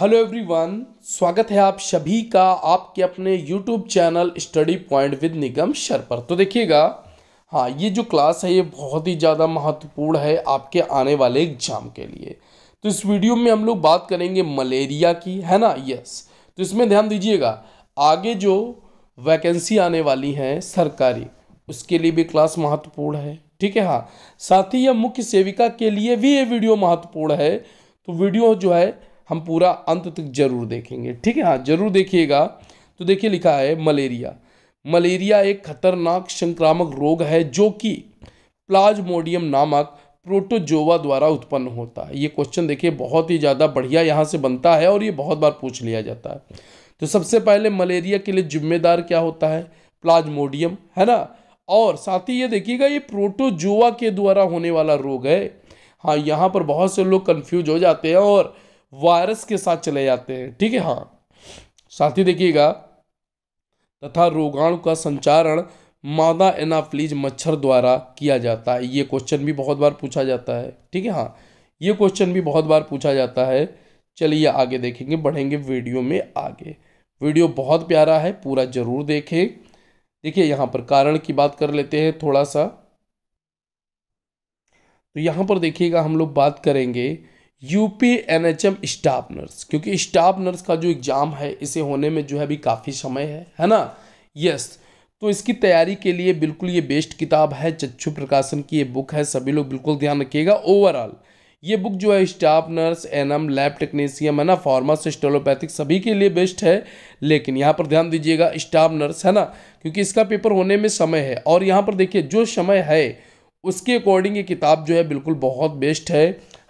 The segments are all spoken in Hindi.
हेलो एवरीवन स्वागत है आप सभी का आपके अपने YouTube channel study point with Nigam sir पर तो देखिएगा हाँ ये जो क्लास है ये बहुत ही ज़्यादा महत्वपूर्ण है आपके आने वाले एग्जाम के लिए तो इस वीडियो में हम लोग बात करेंगे मलेरिया की है ना यस तो इसमें ध्यान दीजिएगा आगे जो वैकेंसी आने वाली है सरकारी उसके लिए भी क्लास महत्वपूर्ण है ठीक है हाँ साथ ही यह मुख्य सेविका के लिए भी ये वीडियो महत्वपूर्ण है तो वीडियो जो है हम पूरा अंत तक जरूर देखेंगे ठीक है हाँ जरूर देखिएगा तो देखिए लिखा है मलेरिया मलेरिया एक खतरनाक संक्रामक रोग है जो कि प्लाज्मोडियम नामक प्रोटोजोवा द्वारा उत्पन्न होता है ये क्वेश्चन देखिए बहुत ही ज़्यादा बढ़िया यहाँ से बनता है और ये बहुत बार पूछ लिया जाता है तो सबसे पहले मलेरिया के लिए जिम्मेदार क्या होता है प्लाज्मोडियम है ना और साथ ही ये देखिएगा ये प्रोटोजोवा के द्वारा होने वाला रोग है हाँ यहाँ पर बहुत से लोग कन्फ्यूज हो जाते हैं और वायरस के साथ चले जाते हैं ठीक है हाँ साथ ही देखिएगा तथा रोगाणु का संचारण मादा एनाफ्लीज मच्छर द्वारा किया जाता है ये क्वेश्चन भी बहुत बार पूछा जाता है ठीक है हाँ ये क्वेश्चन भी बहुत बार पूछा जाता है चलिए आगे देखेंगे बढ़ेंगे वीडियो में आगे वीडियो बहुत प्यारा है पूरा जरूर देखें देखिए यहाँ पर कारण की बात कर लेते हैं थोड़ा सा तो यहाँ पर देखिएगा हम लोग बात करेंगे यूपी एनएचएम स्टाफ नर्स क्योंकि स्टाफ नर्स का जो एग्ज़ाम है इसे होने में जो है अभी काफ़ी समय है है ना यस तो इसकी तैयारी के लिए बिल्कुल ये बेस्ट किताब है चच्छू प्रकाशन की ये बुक है सभी लोग बिल्कुल ध्यान रखिएगा ओवरऑल ये बुक जो है staff nurse M lab technician है ना फार्मासिस्ट एलोपैथिक सभी के लिए बेस्ट है लेकिन यहाँ पर ध्यान दीजिएगा स्टाफ नर्स है ना क्योंकि इसका पेपर होने में समय है और यहाँ पर देखिए जो समय है उसके अकॉर्डिंग ये किताब जो है बिल्कुल बहुत बेस्ट है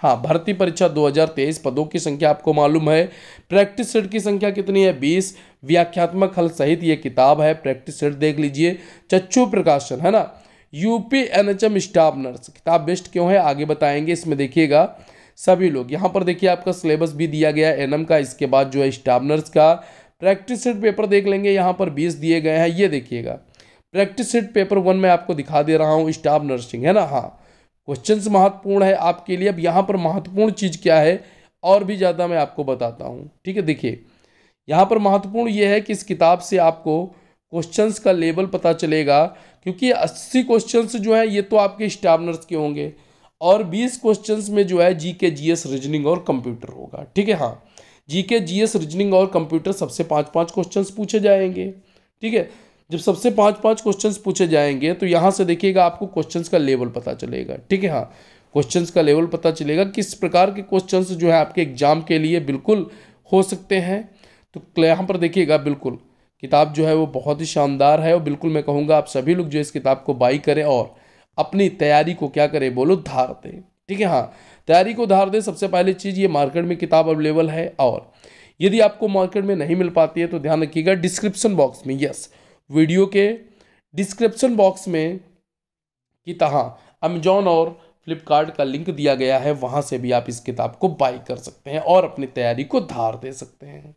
हाँ भर्ती परीक्षा 2023 पदों की संख्या आपको मालूम है प्रैक्टिस सेट की संख्या कितनी है 20 व्याख्यात्मक हल सहित ये किताब है प्रैक्टिस सेट देख लीजिए चच्चू प्रकाशन है ना यूपी एनएचएम स्टाफ नर्स किताब बेस्ट क्यों है आगे बताएंगे इसमें देखिएगा सभी लोग यहाँ पर देखिए आपका सिलेबस भी दिया गया है एन का इसके बाद जो है स्टाफ नर्स का प्रैक्टिस सेट पेपर देख लेंगे यहाँ पर बीस दिए गए हैं ये देखिएगा प्रैक्टिस सेट पेपर वन में आपको दिखा दे रहा हूँ स्टाफ नर्सिंग है ना हाँ क्वेश्चन महत्वपूर्ण है आपके लिए अब यहाँ पर महत्वपूर्ण चीज़ क्या है और भी ज़्यादा मैं आपको बताता हूँ ठीक है देखिए यहाँ पर महत्वपूर्ण ये है कि इस किताब से आपको क्वेश्चंस का लेवल पता चलेगा क्योंकि 80 क्वेश्चंस जो हैं ये तो आपके स्टाफ नर्स के होंगे और 20 क्वेश्चंस में जो है G K G S reasoning और कंप्यूटर होगा ठीक है हाँ G K G S reasoning और कंप्यूटर सबसे पाँच पाँच क्वेश्चन पूछे जाएंगे ठीक है जब सबसे पाँच पाँच क्वेश्चंस पूछे जाएंगे तो यहाँ से देखिएगा आपको क्वेश्चंस का लेवल पता चलेगा ठीक है हाँ क्वेश्चंस का लेवल पता चलेगा किस प्रकार के क्वेश्चंस जो है आपके एग्जाम के लिए बिल्कुल हो सकते हैं तो यहाँ पर देखिएगा बिल्कुल किताब जो है वो बहुत ही शानदार है और बिल्कुल मैं कहूँगा आप सभी लोग जो इस किताब को बाई करें और अपनी तैयारी को क्या करें बोलो धार दें ठीक है हाँ तैयारी को धार दें सबसे पहली चीज़ ये मार्केट में किताब अवेलेबल है और यदि आपको मार्केट में नहीं मिल पाती है तो ध्यान रखिएगा डिस्क्रिप्शन बॉक्स में यस yes, वीडियो के डिस्क्रिप्शन बॉक्स में की तरह अमेजोन और फ्लिपकार्ट का लिंक दिया गया है वहाँ से भी आप इस किताब को बाई कर सकते हैं और अपनी तैयारी को धार दे सकते हैं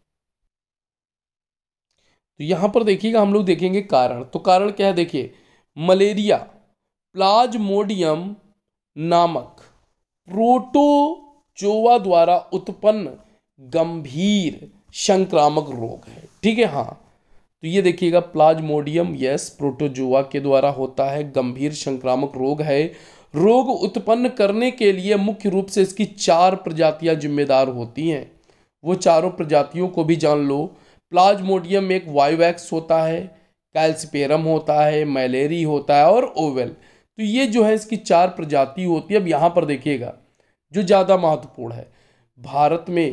तो यहाँ पर देखिएगा हम लोग देखेंगे कारण तो कारण क्या है देखिए मलेरिया प्लाज्मोडियम नामक प्रोटोजोआ द्वारा उत्पन्न गंभीर संक्रामक रोग है ठीक है हाँ तो ये देखिएगा प्लाज्मोडियम यस प्रोटोजुआ के द्वारा होता है गंभीर संक्रामक रोग है रोग उत्पन्न करने के लिए मुख्य रूप से इसकी चार प्रजातियां जिम्मेदार होती हैं वो चारों प्रजातियों को भी जान लो प्लाज्मोडियम एक वाइवैक्स होता है कैल्सिपेरम होता है मैलेरी होता है और ओवेल तो ये जो है इसकी चार प्रजाति होती है अब यहाँ पर देखिएगा जो ज़्यादा महत्वपूर्ण है भारत में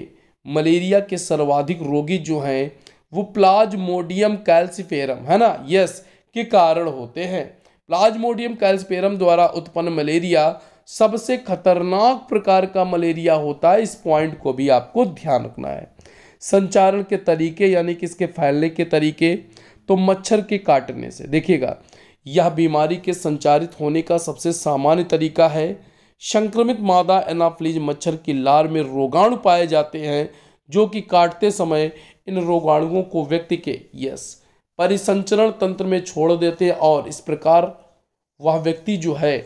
मलेरिया के सर्वाधिक रोगी जो हैं वो प्लाज्मोडियम कैल्सिफेरम है ना यस के कारण होते हैं प्लाज्मोडियम कैल्सिफेरम द्वारा उत्पन्न मलेरिया सबसे खतरनाक प्रकार का मलेरिया होता है इस पॉइंट को भी आपको ध्यान रखना है संचारण के तरीके यानी कि इसके फैलने के तरीके तो मच्छर के काटने से देखिएगा यह बीमारी के संचारित होने का सबसे सामान्य तरीका है संक्रमित मादा एनाफ्लीज मच्छर की लार में रोगाणु पाए जाते हैं जो कि काटते समय इन रोगाणुओं को व्यक्ति के यस परिसंचरण तंत्र में छोड़ देते हैं और इस प्रकार वह व्यक्ति जो है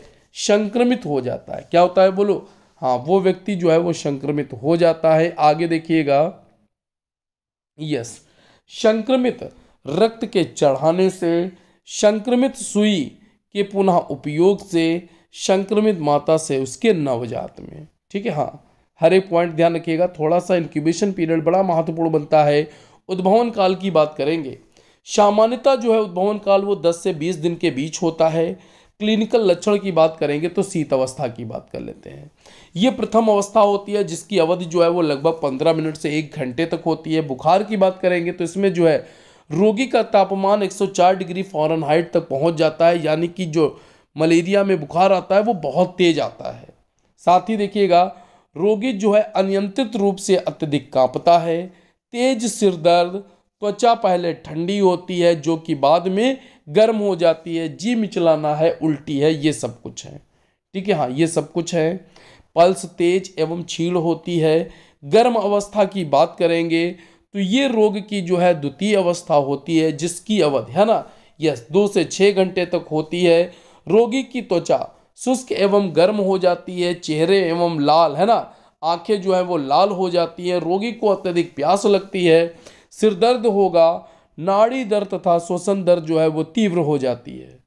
संक्रमित हो जाता है क्या होता है बोलो हाँ वो व्यक्ति जो है वो संक्रमित हो जाता है आगे देखिएगा यस संक्रमित रक्त के चढ़ाने से संक्रमित सुई के पुनः उपयोग से संक्रमित माता से उसके नवजात में ठीक है हाँ हर एक पॉइंट ध्यान रखिएगा थोड़ा सा इंक्यूबेशन पीरियड बड़ा महत्वपूर्ण बनता है उद्भवन काल की बात करेंगे सामान्यता जो है उद्भवन काल वो 10 से 20 दिन के बीच होता है क्लिनिकल लक्षण की बात करेंगे तो शीत अवस्था की बात कर लेते हैं ये प्रथम अवस्था होती है जिसकी अवधि जो है वो लगभग पंद्रह मिनट से एक घंटे तक होती है बुखार की बात करेंगे तो इसमें जो है रोगी का तापमान 104 डिग्री फॉरन तक पहुँच जाता है यानी कि जो मलेरिया में बुखार आता है वो बहुत तेज आता है साथ ही देखिएगा रोगी जो है अनियंत्रित रूप से अत्यधिक कांपता है तेज सिर दर्द त्वचा पहले ठंडी होती है जो कि बाद में गर्म हो जाती है जी मिचलाना है उल्टी है ये सब कुछ है ठीक है हाँ ये सब कुछ है पल्स तेज एवं छीड़ होती है गर्म अवस्था की बात करेंगे तो ये रोग की जो है द्वितीय अवस्था होती है जिसकी अवधि है ना यस दो से छः घंटे तक होती है रोगी की त्वचा शुष्क एवं गर्म हो जाती है चेहरे एवं लाल है ना आंखें जो है वो लाल हो जाती हैं रोगी को अत्यधिक प्यास लगती है सिर दर्द होगा नाड़ी दर्द तथा श्वसन दर्द जो है वो तीव्र हो जाती है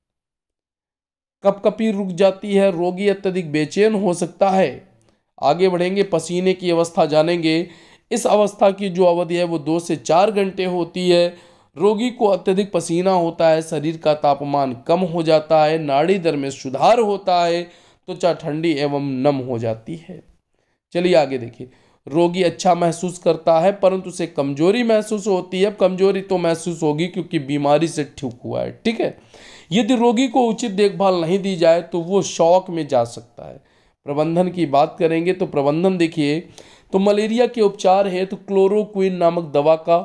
कपकपी रुक जाती है रोगी अत्यधिक बेचैन हो सकता है आगे बढ़ेंगे पसीने की अवस्था जानेंगे इस अवस्था की जो अवधि है वो दो से चार घंटे होती है रोगी को अत्यधिक पसीना होता है शरीर का तापमान कम हो जाता है नाड़ी दर में सुधार होता है त्वचा तो ठंडी एवं नम हो जाती है चलिए आगे देखिए रोगी अच्छा महसूस करता है परंतु उसे कमजोरी महसूस होती है कमजोरी तो महसूस होगी क्योंकि बीमारी से ठीक हुआ है ठीक है यदि रोगी को उचित देखभाल नहीं दी जाए तो वो शौक में जा सकता है प्रबंधन की बात करेंगे तो प्रबंधन देखिए तो मलेरिया के उपचार है तो क्लोरोक्विन नामक दवा का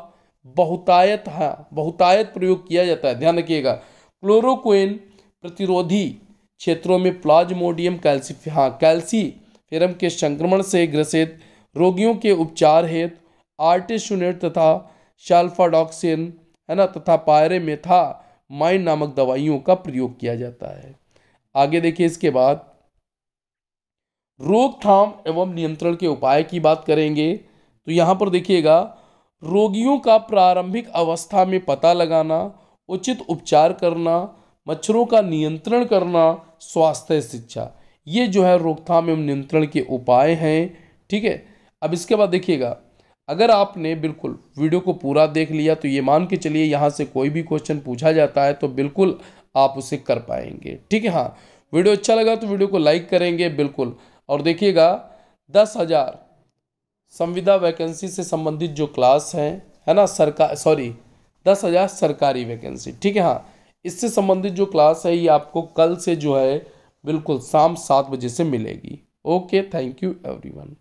बहुतायत है हाँ, बहुतायत प्रयोग किया जाता है ध्यान रखिएगा क्लोरोक्विन प्रतिरोधी क्षेत्रों में प्लाज्मोडियम कैल्सी हाँ कैल्सी फेरम के संक्रमण से ग्रसित रोगियों के उपचार हेतु आर्टिसुनेट तथा शाल्फाडॉक्सिन है ना तथा पायरे मेथा माइन नामक दवाइयों का प्रयोग किया जाता है आगे देखिए इसके बाद रोकथाम एवं नियंत्रण के उपाय की बात करेंगे तो यहाँ पर देखिएगा रोगियों का प्रारंभिक अवस्था में पता लगाना उचित उपचार करना मच्छरों का नियंत्रण करना स्वास्थ्य शिक्षा ये जो है रोकथाम एवं नियंत्रण के उपाय हैं ठीक है अब इसके बाद देखिएगा अगर आपने बिल्कुल वीडियो को पूरा देख लिया तो ये मान के चलिए यहाँ से कोई भी क्वेश्चन पूछा जाता है तो बिल्कुल आप उसे कर पाएंगे ठीक है हाँ वीडियो अच्छा लगा तो वीडियो को लाइक करेंगे बिल्कुल और देखिएगा दस हज़ार संविदा वैकेंसी से संबंधित जो क्लास हैं है ना सरकार सॉरी दस हज़ार सरकारी वैकेंसी ठीक है हाँ इससे संबंधित जो क्लास है ये आपको कल से जो है बिल्कुल शाम सात बजे से मिलेगी ओके थैंक यू एवरीवन